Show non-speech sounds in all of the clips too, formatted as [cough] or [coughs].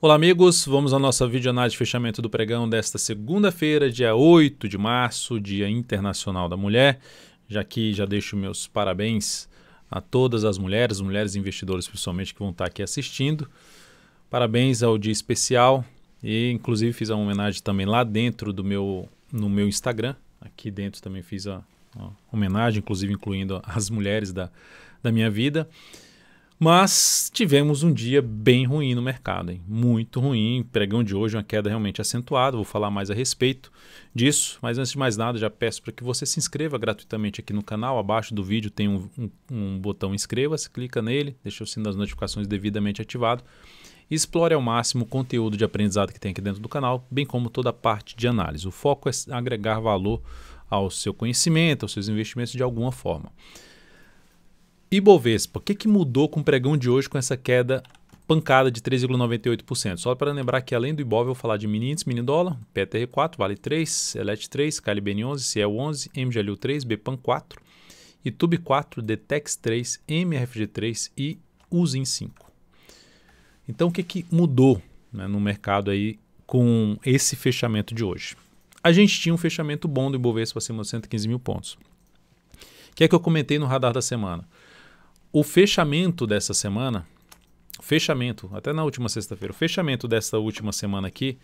Olá, amigos. Vamos à nossa videoanálise de fechamento do pregão desta segunda-feira, dia 8 de março, Dia Internacional da Mulher. Já que já deixo meus parabéns a todas as mulheres, mulheres investidoras principalmente que vão estar aqui assistindo. Parabéns ao dia especial e inclusive fiz uma homenagem também lá dentro do meu no meu Instagram. Aqui dentro também fiz a, a homenagem, inclusive incluindo as mulheres da, da minha vida. Mas tivemos um dia bem ruim no mercado, hein? muito ruim. Pregão de hoje, uma queda realmente acentuada. Vou falar mais a respeito disso. Mas antes de mais nada, já peço para que você se inscreva gratuitamente aqui no canal. Abaixo do vídeo tem um, um, um botão inscreva-se, clica nele, deixa o sino das notificações devidamente ativado. Explore ao máximo o conteúdo de aprendizado que tem aqui dentro do canal, bem como toda a parte de análise. O foco é agregar valor ao seu conhecimento, aos seus investimentos de alguma forma. Ibovespa, o que, que mudou com o pregão de hoje com essa queda pancada de 3,98%? Só para lembrar que além do Ibov, eu vou falar de mini índice, mini dólar, PTR4, Vale 3, Elet 3, KLBN11, CL11, MGLU 3, Bpan 4, YouTube 4, Detex 3, MRFG 3 e Usin 5. Então o que, que mudou né, no mercado aí com esse fechamento de hoje? A gente tinha um fechamento bom do Ibovespa acima de 115 mil pontos. O que é que eu comentei no radar da semana? O fechamento dessa semana, fechamento, até na última sexta-feira, o fechamento dessa última semana aqui,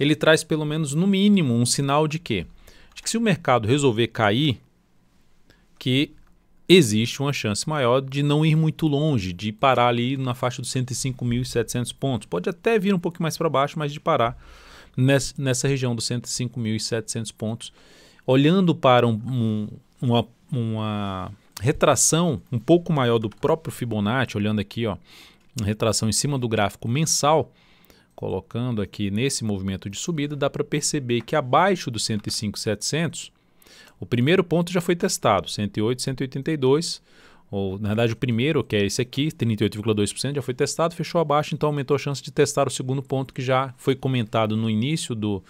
ele traz pelo menos no mínimo um sinal de quê? De que se o mercado resolver cair, que existe uma chance maior de não ir muito longe, de parar ali na faixa dos 105.700 pontos. Pode até vir um pouco mais para baixo, mas de parar nessa, nessa região dos 105.700 pontos. Olhando para um, um, uma, uma retração um pouco maior do próprio Fibonacci, olhando aqui, ó, uma retração em cima do gráfico mensal, colocando aqui nesse movimento de subida, dá para perceber que abaixo do 105,700, o primeiro ponto já foi testado, 108, 182, ou na verdade o primeiro, que é esse aqui, 38,2%, já foi testado, fechou abaixo, então aumentou a chance de testar o segundo ponto que já foi comentado no início do,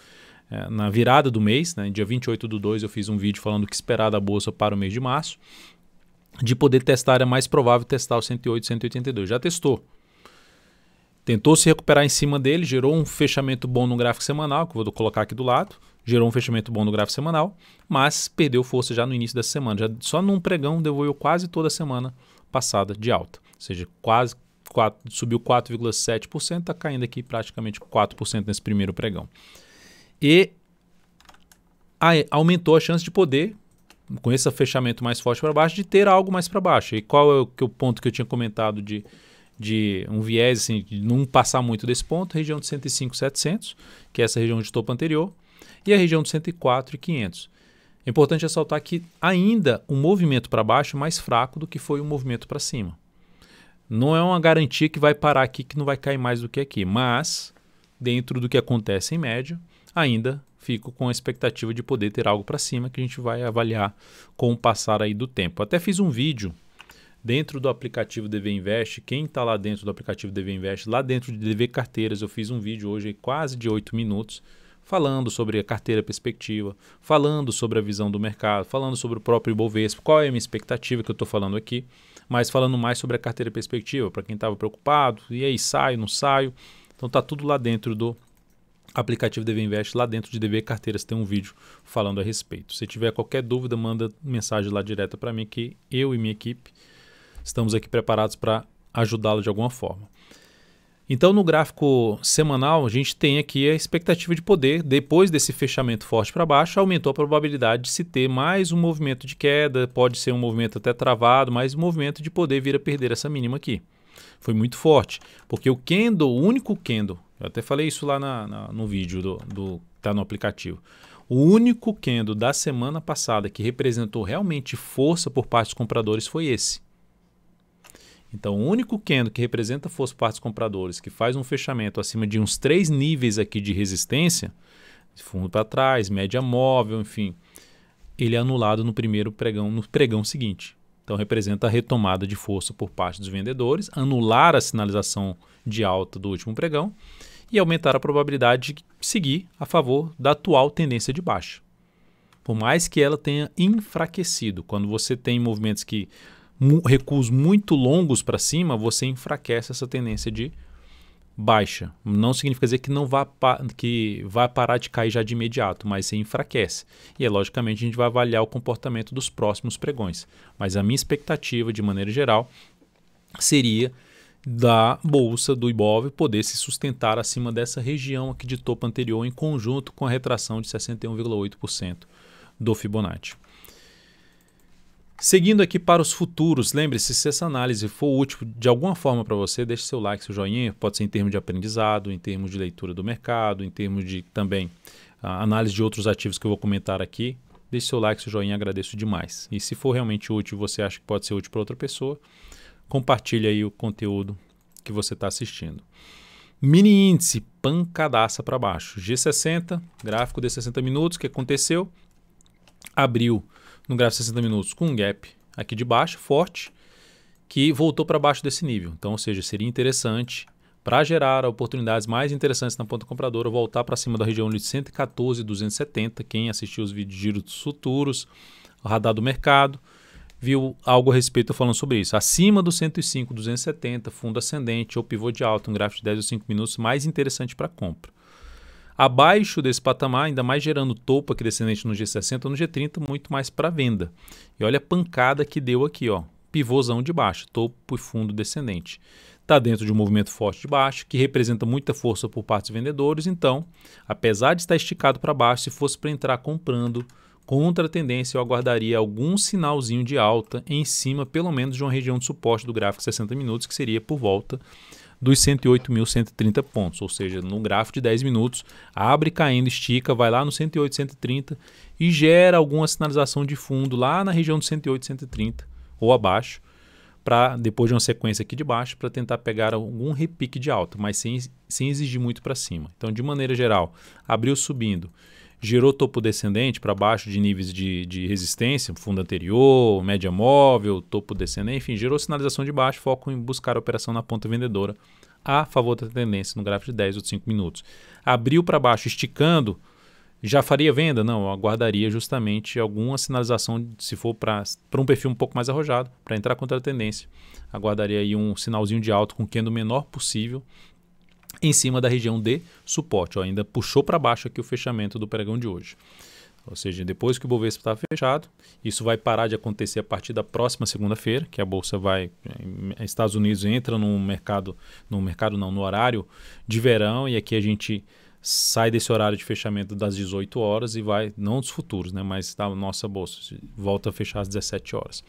eh, na virada do mês, né? dia 28 do 2 eu fiz um vídeo falando o que esperar da Bolsa para o mês de março, de poder testar, é mais provável testar o 108, 182. Já testou. Tentou se recuperar em cima dele, gerou um fechamento bom no gráfico semanal, que eu vou colocar aqui do lado. Gerou um fechamento bom no gráfico semanal, mas perdeu força já no início da semana. Já, só num pregão devolveu quase toda a semana passada de alta. Ou seja, quase 4, subiu 4,7%, está caindo aqui praticamente 4% nesse primeiro pregão. E aumentou a chance de poder com esse fechamento mais forte para baixo, de ter algo mais para baixo. E qual é o, que, o ponto que eu tinha comentado de, de um viés, assim, de não passar muito desse ponto? Região de 105, 700, que é essa região de topo anterior, e a região de 104 e 500. É importante ressaltar que ainda o um movimento para baixo é mais fraco do que foi o um movimento para cima. Não é uma garantia que vai parar aqui, que não vai cair mais do que aqui, mas dentro do que acontece em média, ainda fico com a expectativa de poder ter algo para cima que a gente vai avaliar com o passar aí do tempo. Até fiz um vídeo dentro do aplicativo DV Invest, quem está lá dentro do aplicativo DV Invest, lá dentro de DV Carteiras, eu fiz um vídeo hoje quase de 8 minutos falando sobre a carteira perspectiva, falando sobre a visão do mercado, falando sobre o próprio Ibovespa, qual é a minha expectativa que eu estou falando aqui, mas falando mais sobre a carteira perspectiva, para quem estava preocupado, e aí saio, não saio. Então tá tudo lá dentro do aplicativo DV Invest, lá dentro de DV Carteiras tem um vídeo falando a respeito. Se tiver qualquer dúvida, manda mensagem lá direta para mim que eu e minha equipe estamos aqui preparados para ajudá-lo de alguma forma. Então, no gráfico semanal, a gente tem aqui a expectativa de poder, depois desse fechamento forte para baixo, aumentou a probabilidade de se ter mais um movimento de queda, pode ser um movimento até travado, mas um movimento de poder vir a perder essa mínima aqui. Foi muito forte, porque o candle, o único candle eu até falei isso lá na, na, no vídeo do, do tá no aplicativo. O único kendo da semana passada que representou realmente força por parte dos compradores foi esse. Então, o único kendo que representa força por parte dos compradores, que faz um fechamento acima de uns três níveis aqui de resistência, fundo para trás, média móvel, enfim, ele é anulado no primeiro pregão, no pregão seguinte. Então representa a retomada de força por parte dos vendedores, anular a sinalização de alta do último pregão e aumentar a probabilidade de seguir a favor da atual tendência de baixa. Por mais que ela tenha enfraquecido, quando você tem movimentos que recuos muito longos para cima, você enfraquece essa tendência de baixa. Não significa dizer que não vá, que vai parar de cair já de imediato, mas se enfraquece. E é logicamente a gente vai avaliar o comportamento dos próximos pregões. Mas a minha expectativa, de maneira geral, seria da bolsa do Ibov poder se sustentar acima dessa região aqui de topo anterior em conjunto com a retração de 61,8% do Fibonacci. Seguindo aqui para os futuros, lembre-se, se essa análise for útil de alguma forma para você, deixe seu like, seu joinha, pode ser em termos de aprendizado, em termos de leitura do mercado, em termos de também ah, análise de outros ativos que eu vou comentar aqui. Deixe seu like, seu joinha, agradeço demais. E se for realmente útil, você acha que pode ser útil para outra pessoa, compartilha aí o conteúdo que você está assistindo. Mini índice, pancadaça para baixo. G60, gráfico de 60 minutos, o que aconteceu? Abriu no gráfico de 60 minutos com um gap aqui de baixo, forte, que voltou para baixo desse nível. Então, ou seja, seria interessante para gerar oportunidades mais interessantes na ponta compradora, voltar para cima da região de 114 270. Quem assistiu os vídeos de giros futuros, radar do mercado, viu algo a respeito falando sobre isso. Acima do 105, 270, fundo ascendente ou pivô de alta, um gráfico de 10 ou 5 minutos mais interessante para compra. Abaixo desse patamar, ainda mais gerando topo aqui descendente no G60 ou no G30, muito mais para venda. E olha a pancada que deu aqui, ó. Pivôzão de baixo, topo e fundo descendente. Está dentro de um movimento forte de baixo, que representa muita força por parte dos vendedores. Então, apesar de estar esticado para baixo, se fosse para entrar comprando, contra a tendência eu aguardaria algum sinalzinho de alta em cima, pelo menos de uma região de suporte do gráfico 60 minutos, que seria por volta dos 108.130 pontos, ou seja, num gráfico de 10 minutos, abre caindo, estica, vai lá no 108, 130 e gera alguma sinalização de fundo lá na região do 108, 130 ou abaixo, para depois de uma sequência aqui de baixo, para tentar pegar algum repique de alta, mas sem, sem exigir muito para cima. Então, de maneira geral, abriu subindo gerou topo descendente para baixo de níveis de, de resistência, fundo anterior, média móvel, topo descendente, enfim, gerou sinalização de baixo, foco em buscar a operação na ponta vendedora a favor da tendência no gráfico de 10 ou de 5 minutos. Abriu para baixo, esticando, já faria venda? Não, aguardaria justamente alguma sinalização, se for para um perfil um pouco mais arrojado, para entrar contra a tendência. Aguardaria aí um sinalzinho de alto com o candle menor possível em cima da região de suporte. Ó, ainda puxou para baixo aqui o fechamento do pregão de hoje. Ou seja, depois que o Bovespa está fechado, isso vai parar de acontecer a partir da próxima segunda-feira, que a bolsa vai, eh, Estados Unidos entra no mercado, no mercado não, no horário de verão e aqui a gente sai desse horário de fechamento das 18 horas e vai não dos futuros, né, mas da nossa bolsa volta a fechar às 17 horas.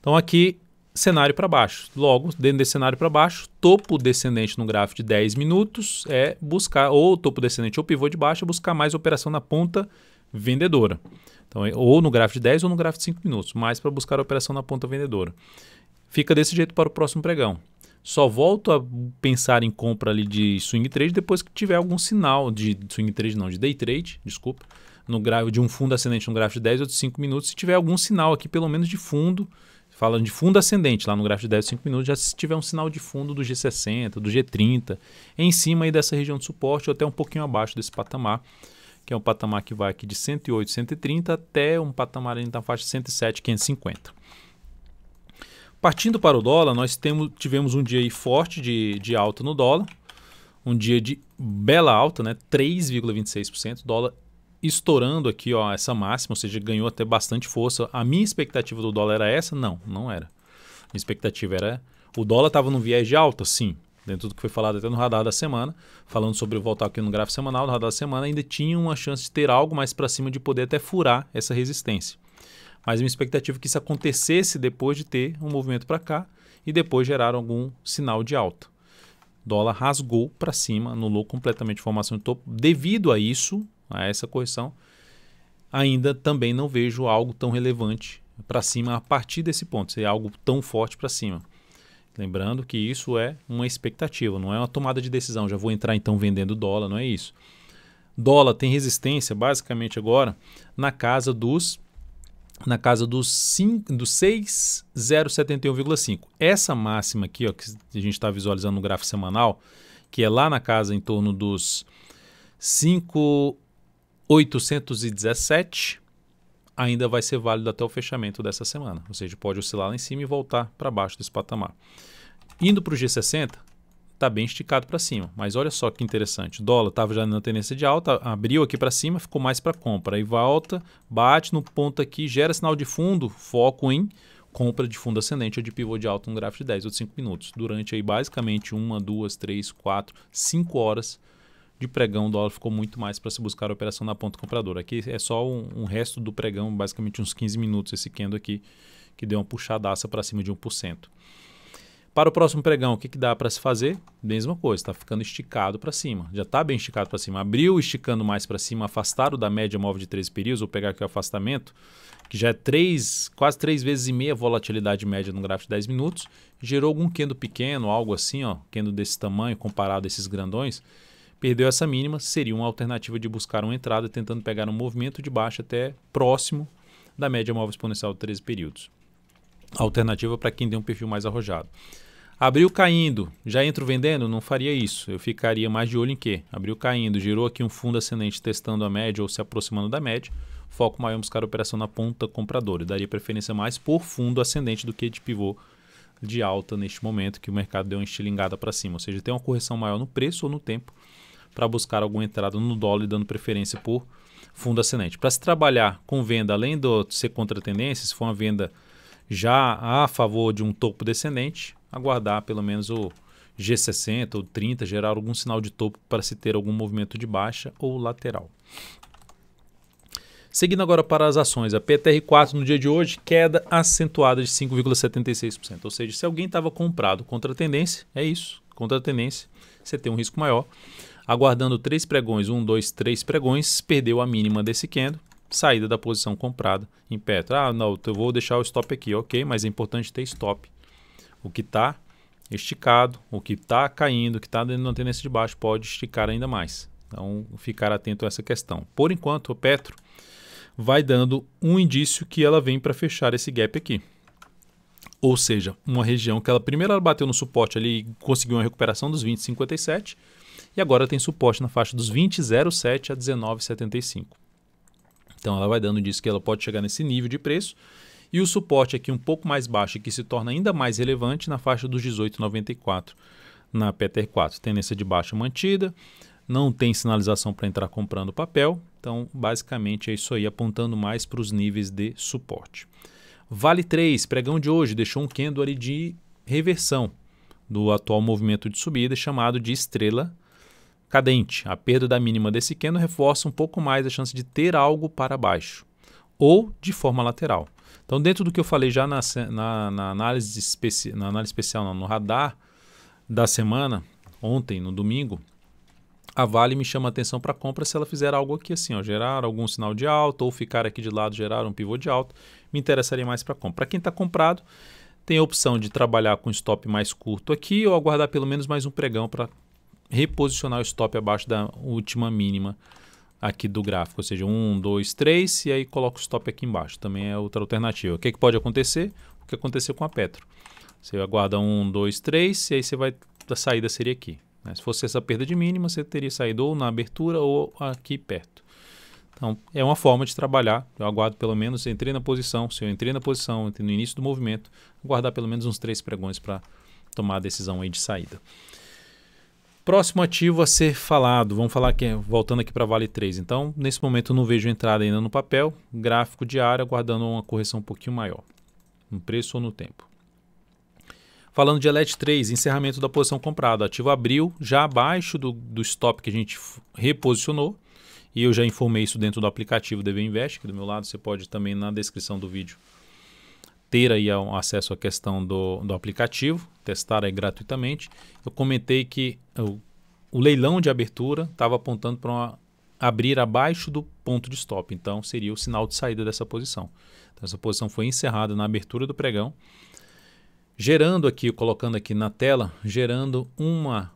Então aqui cenário para baixo. Logo, dentro desse cenário para baixo, topo descendente no gráfico de 10 minutos é buscar, ou topo descendente ou pivô de baixo, é buscar mais operação na ponta vendedora. Então, é, ou no gráfico de 10 ou no gráfico de 5 minutos, mais para buscar a operação na ponta vendedora. Fica desse jeito para o próximo pregão. Só volto a pensar em compra ali de swing trade depois que tiver algum sinal de swing trade, não, de day trade, desculpa, no gráfico de um fundo ascendente no gráfico de 10 ou de 5 minutos, se tiver algum sinal aqui, pelo menos de fundo, falando de fundo ascendente, lá no gráfico de 10 5 minutos, já se tiver um sinal de fundo do G60, do G30, em cima aí dessa região de suporte ou até um pouquinho abaixo desse patamar, que é um patamar que vai aqui de 108, 130 até um patamar na faixa de 107, 550. Partindo para o dólar, nós temos, tivemos um dia aí forte de, de alta no dólar, um dia de bela alta, né? 3,26%, dólar estourando aqui ó, essa máxima, ou seja, ganhou até bastante força. A minha expectativa do dólar era essa? Não, não era. Minha expectativa era. O dólar estava no viés de alta, sim. Dentro do que foi falado até no radar da semana, falando sobre voltar aqui no gráfico semanal, no radar da semana, ainda tinha uma chance de ter algo mais para cima de poder até furar essa resistência. Mas minha expectativa é que isso acontecesse depois de ter um movimento para cá e depois gerar algum sinal de alta. O dólar rasgou para cima, anulou completamente a formação de topo. Devido a isso, a essa correção, ainda também não vejo algo tão relevante para cima a partir desse ponto, ser algo tão forte para cima. Lembrando que isso é uma expectativa, não é uma tomada de decisão. Já vou entrar então vendendo dólar, não é isso. Dólar tem resistência basicamente agora na casa dos na casa dos, dos 6,071,5. Essa máxima aqui, ó, que a gente está visualizando no gráfico semanal, que é lá na casa em torno dos 5 817 ainda vai ser válido até o fechamento dessa semana. Ou seja, pode oscilar lá em cima e voltar para baixo desse patamar. Indo para o G60, está bem esticado para cima. Mas olha só que interessante. dólar estava já na tendência de alta, abriu aqui para cima, ficou mais para compra. Aí volta, bate no ponto aqui, gera sinal de fundo, foco em compra de fundo ascendente ou de pivô de alta no gráfico de 10 ou de 5 minutos. Durante aí basicamente 1, 2, 3, 4, 5 horas de pregão, o dólar ficou muito mais para se buscar a operação na ponta compradora. Aqui é só um, um, resto do pregão, basicamente uns 15 minutos esse candle aqui, que deu uma puxadaça para cima de 1%. Para o próximo pregão, o que, que dá para se fazer? Mesma coisa, está ficando esticado para cima. Já está bem esticado para cima. Abriu esticando mais para cima, afastado da média móvel de 13 períodos, vou pegar aqui o afastamento, que já é três, quase 3 vezes e meia volatilidade média no gráfico de 10 minutos. Gerou algum candle pequeno, algo assim, ó, candle desse tamanho comparado a esses grandões Perdeu essa mínima, seria uma alternativa de buscar uma entrada tentando pegar um movimento de baixa até próximo da média móvel exponencial de 13 períodos. Alternativa para quem tem um perfil mais arrojado. Abriu caindo, já entro vendendo? Não faria isso. Eu ficaria mais de olho em quê? Abriu caindo, girou aqui um fundo ascendente testando a média ou se aproximando da média. Foco maior em buscar operação na ponta compradora. Eu daria preferência mais por fundo ascendente do que de pivô de alta neste momento que o mercado deu uma estilingada para cima. Ou seja, tem uma correção maior no preço ou no tempo para buscar alguma entrada no dólar e dando preferência por fundo ascendente Para se trabalhar com venda, além de ser contra a tendência, se for uma venda já a favor de um topo descendente, aguardar pelo menos o G60 ou 30 gerar algum sinal de topo para se ter algum movimento de baixa ou lateral. Seguindo agora para as ações, a PTR4 no dia de hoje, queda acentuada de 5,76%. Ou seja, se alguém estava comprado contra a tendência, é isso, contra a tendência, você tem um risco maior. Aguardando três pregões, um, dois, três pregões, perdeu a mínima desse candle, saída da posição comprada em Petro. Ah, não, eu vou deixar o stop aqui, ok, mas é importante ter stop. O que está esticado, o que está caindo, o que está dentro da tendência de baixo pode esticar ainda mais. Então, ficar atento a essa questão. Por enquanto, o Petro vai dando um indício que ela vem para fechar esse gap aqui. Ou seja, uma região que ela primeiro ela bateu no suporte ali e conseguiu uma recuperação dos 20,57 e agora tem suporte na faixa dos 20,07 a 19,75. Então ela vai dando diz que ela pode chegar nesse nível de preço e o suporte aqui um pouco mais baixo que se torna ainda mais relevante na faixa dos 18,94 na Peter 4. Tendência de baixa mantida, não tem sinalização para entrar comprando papel, então basicamente é isso aí, apontando mais para os níveis de suporte. Vale 3, pregão de hoje, deixou um candle ali de reversão do atual movimento de subida chamado de estrela cadente. A perda da mínima desse Keno reforça um pouco mais a chance de ter algo para baixo ou de forma lateral. Então, dentro do que eu falei já na, na, na análise, especi na análise especial, não, no radar da semana, ontem, no domingo, a Vale me chama atenção para compra se ela fizer algo aqui assim, ó, gerar algum sinal de alta ou ficar aqui de lado, gerar um pivô de alta, me interessaria mais para compra. Para quem está comprado, tem a opção de trabalhar com stop mais curto aqui ou aguardar pelo menos mais um pregão para reposicionar o stop abaixo da última mínima aqui do gráfico, ou seja, 1, 2, 3 e aí coloca o stop aqui embaixo. Também é outra alternativa. O que, é que pode acontecer? O que aconteceu com a Petro. Você aguarda 1, 2, 3 e aí você vai a saída seria aqui. Né? Se fosse essa perda de mínima, você teria saído ou na abertura ou aqui perto. Então, é uma forma de trabalhar. Eu aguardo pelo menos, entrei na posição. Se eu entrei na posição, entrei no início do movimento, aguardar pelo menos uns três pregões para tomar a decisão aí de saída. Próximo ativo a ser falado, vamos falar aqui, voltando aqui para Vale 3. Então, nesse momento não vejo entrada ainda no papel, gráfico diário aguardando uma correção um pouquinho maior, no preço ou no tempo. Falando de ELET 3, encerramento da posição comprada, ativo abriu já abaixo do, do stop que a gente reposicionou, e eu já informei isso dentro do aplicativo DV Invest, que do meu lado você pode também na descrição do vídeo ter aí acesso à questão do, do aplicativo, testar aí gratuitamente, eu comentei que o, o leilão de abertura estava apontando para abrir abaixo do ponto de stop, então seria o sinal de saída dessa posição. Então, essa posição foi encerrada na abertura do pregão, gerando aqui, colocando aqui na tela, gerando uma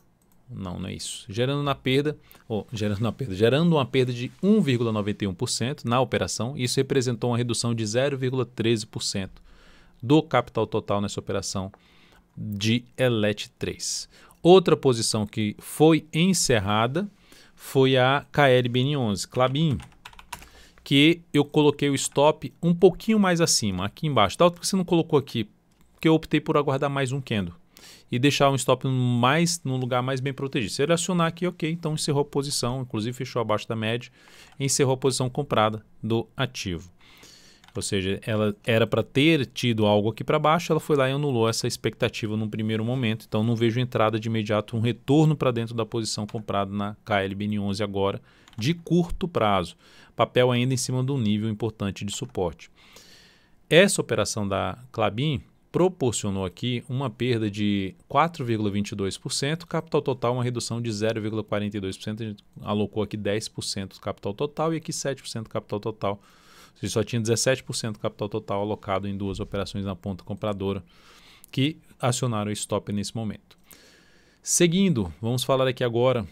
não, não é isso. Gerando na perda, ou oh, gerando na perda, gerando uma perda de 1,91% na operação, isso representou uma redução de 0,13% do capital total nessa operação de ELET 3. Outra posição que foi encerrada foi a KLBN11, Clabin, que eu coloquei o stop um pouquinho mais acima, aqui embaixo. Tal tá, que você não colocou aqui, porque eu optei por aguardar mais um candle e deixar um stop mais num lugar mais bem protegido. Se ele acionar aqui, ok, então encerrou a posição, inclusive fechou abaixo da média, encerrou a posição comprada do ativo. Ou seja, ela era para ter tido algo aqui para baixo, ela foi lá e anulou essa expectativa num primeiro momento. Então não vejo entrada de imediato, um retorno para dentro da posição comprada na KLBN11 agora, de curto prazo. Papel ainda em cima de um nível importante de suporte. Essa operação da Clabin proporcionou aqui uma perda de 4,22%, capital total uma redução de 0,42%, a gente alocou aqui 10% do capital total e aqui 7% do capital total você só tinha 17% do capital total alocado em duas operações na ponta compradora que acionaram o stop nesse momento. Seguindo, vamos falar aqui agora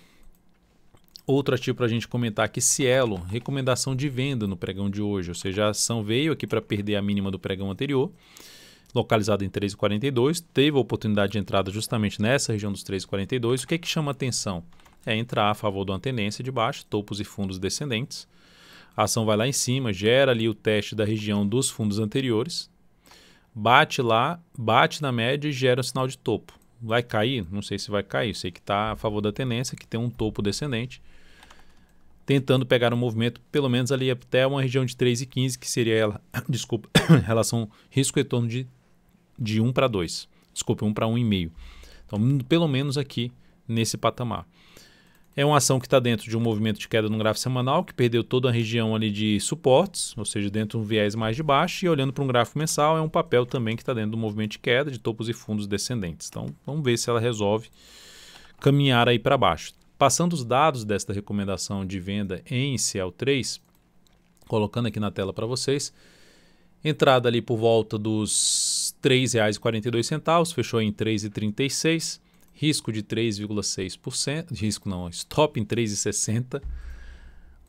outro ativo para a gente comentar que Cielo, recomendação de venda no pregão de hoje, ou seja, a ação veio aqui para perder a mínima do pregão anterior, localizada em 3,42, teve a oportunidade de entrada justamente nessa região dos 3,42. O que é que chama atenção? É entrar a favor de uma tendência de baixo, topos e fundos descendentes. A ação vai lá em cima, gera ali o teste da região dos fundos anteriores, bate lá, bate na média e gera um sinal de topo. Vai cair? Não sei se vai cair. Sei que está a favor da tendência, que tem um topo descendente, tentando pegar um movimento pelo menos ali até uma região de 3,15, que seria ela, [coughs] desculpa, [coughs] relação risco-retorno de, de 1 para 2. Desculpa, 1 para 1,5. Então, pelo menos aqui nesse patamar. É uma ação que está dentro de um movimento de queda no gráfico semanal, que perdeu toda a região ali de suportes, ou seja, dentro de um viés mais de baixo, e olhando para um gráfico mensal, é um papel também que está dentro do movimento de queda, de topos e fundos descendentes. Então, vamos ver se ela resolve caminhar aí para baixo. Passando os dados desta recomendação de venda em CL3, colocando aqui na tela para vocês, entrada ali por volta dos R$ 3,42, fechou em R$ 3,36 risco de 3,6%, risco não, stop em 3,60%,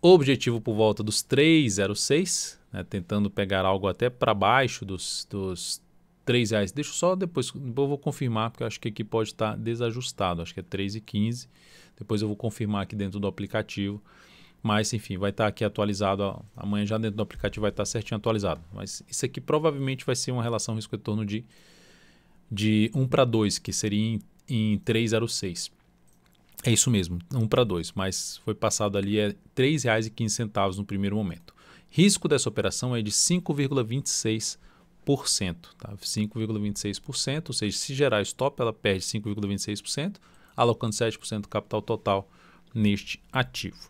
objetivo por volta dos 3,06%, né, tentando pegar algo até para baixo dos, dos 3 reais. Deixa eu só depois, depois eu vou confirmar, porque eu acho que aqui pode estar tá desajustado, acho que é 3,15. Depois eu vou confirmar aqui dentro do aplicativo. Mas, enfim, vai estar tá aqui atualizado. Ó, amanhã já dentro do aplicativo vai estar tá certinho atualizado. Mas isso aqui provavelmente vai ser uma relação risco-retorno de, de 1 para 2, que seria em em 306. É isso mesmo, 1 para 2, mas foi passado ali a R$ 3,15 no primeiro momento. Risco dessa operação é de 5,26%. Tá? 5,26%, ou seja, se gerar stop, ela perde 5,26%, alocando 7% do capital total neste ativo.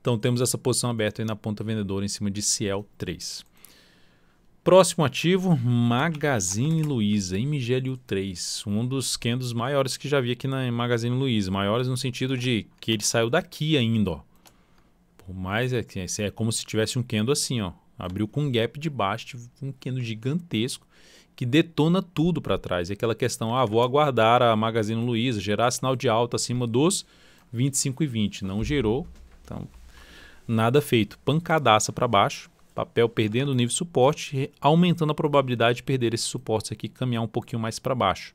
Então temos essa posição aberta aí na ponta vendedora em cima de Ciel 3. Próximo ativo, Magazine Luiza, MGLU3, um dos candles maiores que já vi aqui na Magazine Luiza. Maiores no sentido de que ele saiu daqui ainda, ó. Por mais é, é como se tivesse um candle assim, ó. Abriu com um gap de baixo, um candle gigantesco que detona tudo para trás. É aquela questão, ah, vou aguardar a Magazine Luiza gerar sinal de alta acima dos 25 e 20. Não gerou, então nada feito. Pancadaça para baixo papel perdendo o nível de suporte, aumentando a probabilidade de perder esse suporte aqui caminhar um pouquinho mais para baixo.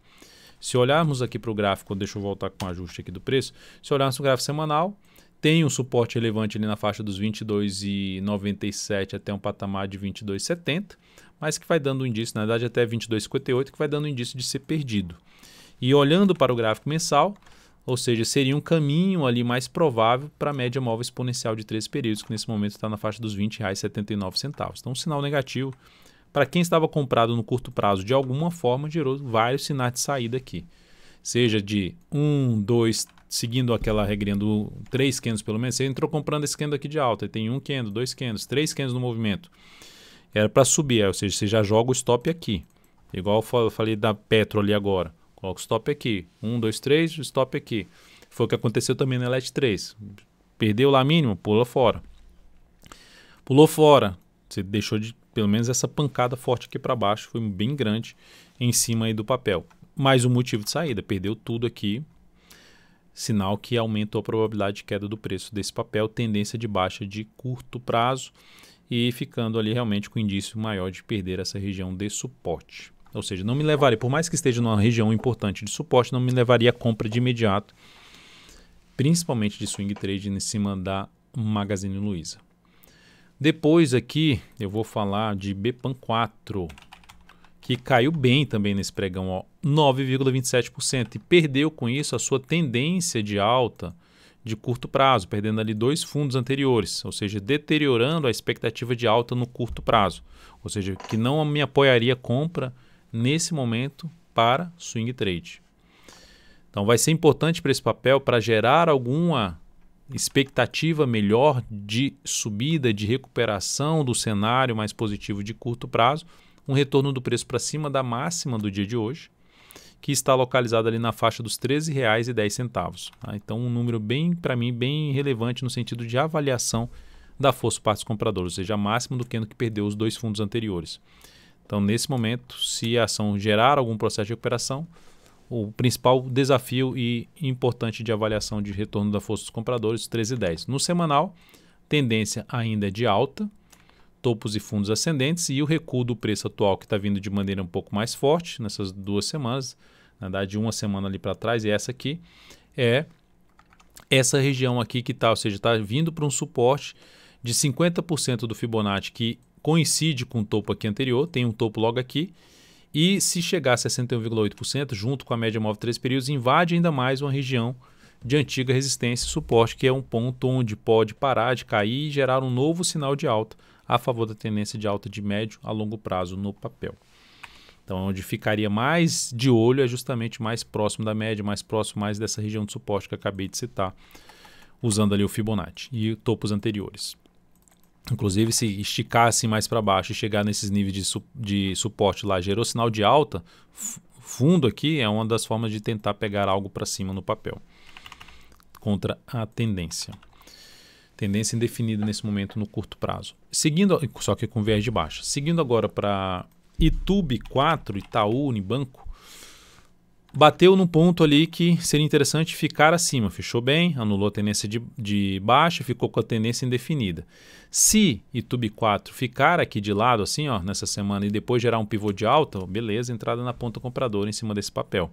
Se olharmos aqui para o gráfico, deixa eu voltar com o ajuste aqui do preço, se olharmos o gráfico semanal, tem um suporte relevante ali na faixa dos 22,97 até um patamar de 22,70, mas que vai dando um indício, na verdade até 22,58, que vai dando um indício de ser perdido. E olhando para o gráfico mensal, ou seja, seria um caminho ali mais provável para a média móvel exponencial de três períodos, que nesse momento está na faixa dos R$ 20,79. Então, um sinal negativo para quem estava comprado no curto prazo de alguma forma gerou vários sinais de saída aqui. Seja de 1, 2, seguindo aquela regrinha do 3 candles pelo menos, você entrou comprando esse candle aqui de alta, e tem um candle, dois candles, três candles no movimento. Era para subir, ou seja, você já joga o stop aqui. Igual eu falei da Petro ali agora. Coloco stop aqui. 1, 2, 3, stop aqui. Foi o que aconteceu também na LET 3. Perdeu lá mínimo, pula fora. Pulou fora. Você deixou de, pelo menos essa pancada forte aqui para baixo, foi bem grande em cima aí do papel. Mais um motivo de saída, perdeu tudo aqui. Sinal que aumentou a probabilidade de queda do preço desse papel, tendência de baixa de curto prazo e ficando ali realmente com indício maior de perder essa região de suporte. Ou seja, não me levaria, por mais que esteja numa região importante de suporte, não me levaria a compra de imediato, principalmente de swing trade em cima da Magazine Luiza. Depois aqui eu vou falar de Bepan 4, que caiu bem também nesse pregão, 9,27% e perdeu com isso a sua tendência de alta de curto prazo, perdendo ali dois fundos anteriores, ou seja, deteriorando a expectativa de alta no curto prazo, ou seja, que não me apoiaria compra nesse momento para swing trade. Então vai ser importante para esse papel para gerar alguma expectativa melhor de subida, de recuperação do cenário mais positivo de curto prazo, um retorno do preço para cima da máxima do dia de hoje, que está localizado ali na faixa dos R$ 13,10. Tá? Então um número bem, para mim, bem relevante no sentido de avaliação da força partes compradores, ou seja, a máxima do que que perdeu os dois fundos anteriores. Então, nesse momento, se a ação gerar algum processo de recuperação, o principal desafio e importante de avaliação de retorno da força dos compradores, e 10. No semanal, tendência ainda é de alta, topos e fundos ascendentes e o recuo do preço atual que está vindo de maneira um pouco mais forte nessas duas semanas, na verdade uma semana ali para trás e essa aqui é essa região aqui que está, ou seja, está vindo para um suporte de 50% do Fibonacci que coincide com o topo aqui anterior, tem um topo logo aqui. E se chegar a 61,8%, junto com a média móvel três 3 períodos, invade ainda mais uma região de antiga resistência e suporte, que é um ponto onde pode parar de cair e gerar um novo sinal de alta a favor da tendência de alta de médio a longo prazo no papel. Então, onde ficaria mais de olho é justamente mais próximo da média, mais próximo mais dessa região de suporte que acabei de citar, usando ali o Fibonacci e topos anteriores. Inclusive, se esticar assim mais para baixo e chegar nesses níveis de, su de suporte lá, gerou sinal de alta, fundo aqui é uma das formas de tentar pegar algo para cima no papel contra a tendência. Tendência indefinida nesse momento no curto prazo. Seguindo, só que com viés de baixa. Seguindo agora para Itube 4, Itaú, Unibanco bateu num ponto ali que seria interessante ficar acima. Fechou bem, anulou a tendência de, de baixa, ficou com a tendência indefinida. Se itub 4 ficar aqui de lado, assim, ó, nessa semana, e depois gerar um pivô de alta, beleza, entrada na ponta compradora em cima desse papel.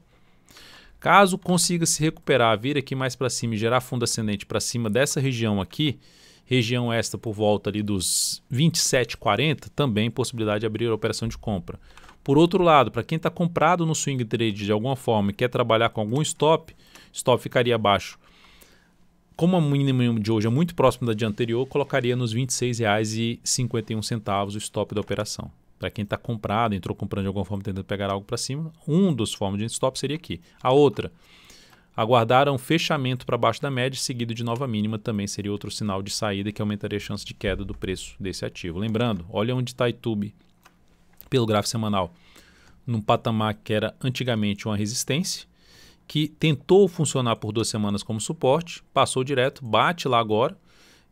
Caso consiga se recuperar, vir aqui mais para cima e gerar fundo ascendente para cima dessa região aqui, região esta por volta ali dos 27,40, também possibilidade de abrir a operação de compra. Por outro lado, para quem está comprado no swing trade de alguma forma e quer trabalhar com algum stop, stop ficaria abaixo. Como a mínima de hoje é muito próximo da de anterior, colocaria nos R$ 26,51 o stop da operação. Para quem está comprado, entrou comprando de alguma forma tentando pegar algo para cima, um dos formas de stop seria aqui. A outra, aguardar um fechamento para baixo da média, seguido de nova mínima, também seria outro sinal de saída que aumentaria a chance de queda do preço desse ativo. Lembrando, olha onde está a YouTube pelo gráfico semanal num patamar que era antigamente uma resistência, que tentou funcionar por duas semanas como suporte, passou direto, bate lá agora,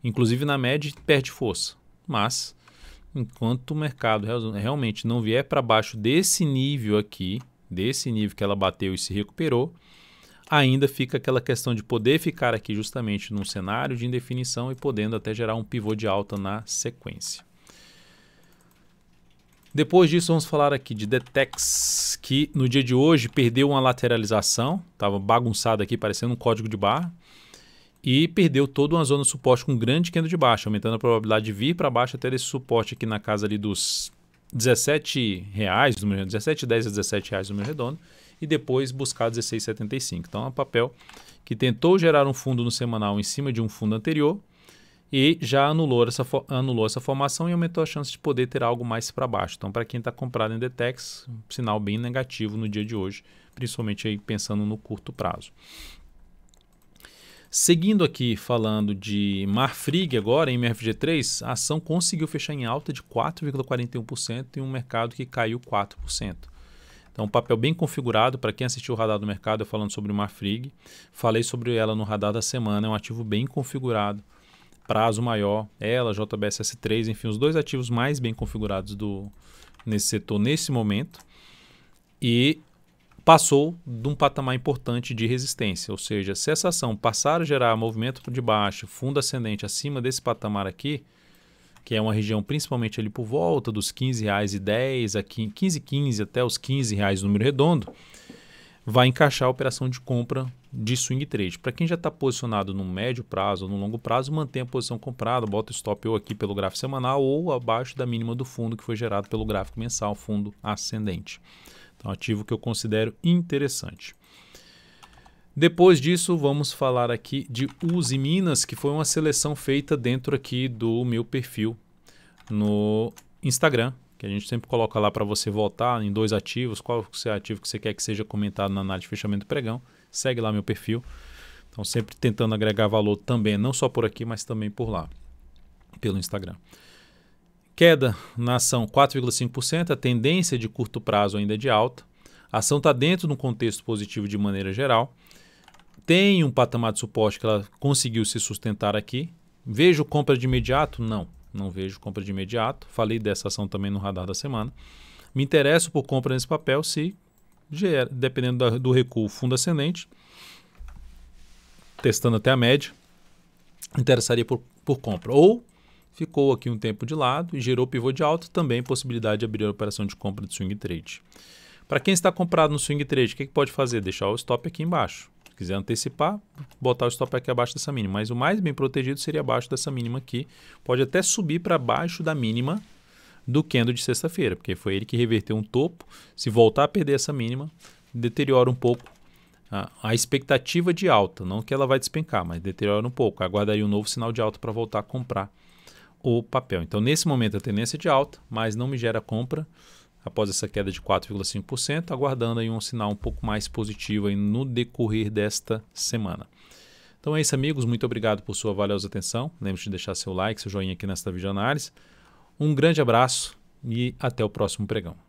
inclusive na média, perde força. Mas, enquanto o mercado realmente não vier para baixo desse nível aqui, desse nível que ela bateu e se recuperou, ainda fica aquela questão de poder ficar aqui justamente num cenário de indefinição e podendo até gerar um pivô de alta na sequência. Depois disso, vamos falar aqui de Detex, que no dia de hoje perdeu uma lateralização, estava bagunçado aqui, parecendo um código de barra, e perdeu toda uma zona de suporte com grande queda de baixo, aumentando a probabilidade de vir para baixo até esse suporte aqui na casa ali dos 17 reais, 10 a 17 reais, meu redondo, e depois buscar 16,75. Então é um papel que tentou gerar um fundo no semanal em cima de um fundo anterior, e já anulou essa, anulou essa formação e aumentou a chance de poder ter algo mais para baixo. Então, para quem está comprado em Detex, um sinal bem negativo no dia de hoje, principalmente aí pensando no curto prazo. Seguindo aqui falando de Marfrig agora, em MFG3, a ação conseguiu fechar em alta de 4,41% em um mercado que caiu 4%. Então, um papel bem configurado para quem assistiu o Radar do Mercado, eu falando sobre o Marfrig. Falei sobre ela no Radar da Semana, é um ativo bem configurado prazo maior, ela, JBSS3, enfim, os dois ativos mais bem configurados do, nesse setor nesse momento. E passou de um patamar importante de resistência, ou seja, se essa ação passar a gerar movimento de baixo, fundo ascendente acima desse patamar aqui, que é uma região principalmente ali por volta dos R$ 15,10 a 15,15 15, até os R$ 15 reais número redondo, vai encaixar a operação de compra de swing trade. Para quem já está posicionado no médio prazo ou no longo prazo, mantenha a posição comprada, bota o stop ou aqui pelo gráfico semanal ou abaixo da mínima do fundo que foi gerado pelo gráfico mensal, fundo ascendente. Então, ativo que eu considero interessante. Depois disso, vamos falar aqui de Uzi Minas, que foi uma seleção feita dentro aqui do meu perfil no Instagram, que a gente sempre coloca lá para você votar em dois ativos, qual é o ativo que você quer que seja comentado na análise de fechamento do pregão. Segue lá meu perfil. Então, sempre tentando agregar valor também, não só por aqui, mas também por lá, pelo Instagram. Queda na ação 4,5%, a tendência de curto prazo ainda é de alta. A ação está dentro de um contexto positivo de maneira geral. Tem um patamar de suporte que ela conseguiu se sustentar aqui. Vejo compra de imediato? Não não vejo compra de imediato. Falei dessa ação também no radar da semana. Me interesso por compra nesse papel se gera, dependendo da, do recuo, fundo ascendente, testando até a média, interessaria por, por compra. Ou ficou aqui um tempo de lado e gerou pivô de alto, também possibilidade de abrir a operação de compra de swing trade. Para quem está comprado no swing trade, o que, que pode fazer? Deixar o stop aqui embaixo quiser antecipar, botar o stop aqui abaixo dessa mínima. Mas o mais bem protegido seria abaixo dessa mínima aqui. Pode até subir para baixo da mínima do candle de sexta-feira, porque foi ele que reverteu um topo. Se voltar a perder essa mínima, deteriora um pouco a, a expectativa de alta. Não que ela vai despencar, mas deteriora um pouco. Aguardaria um novo sinal de alta para voltar a comprar o papel. Então, nesse momento, a tendência é de alta, mas não me gera compra após essa queda de 4,5%, aguardando aí um sinal um pouco mais positivo aí no decorrer desta semana. Então é isso, amigos. Muito obrigado por sua valiosa atenção. Lembre-se de deixar seu like, seu joinha aqui nesta videoanálise. Um grande abraço e até o próximo pregão.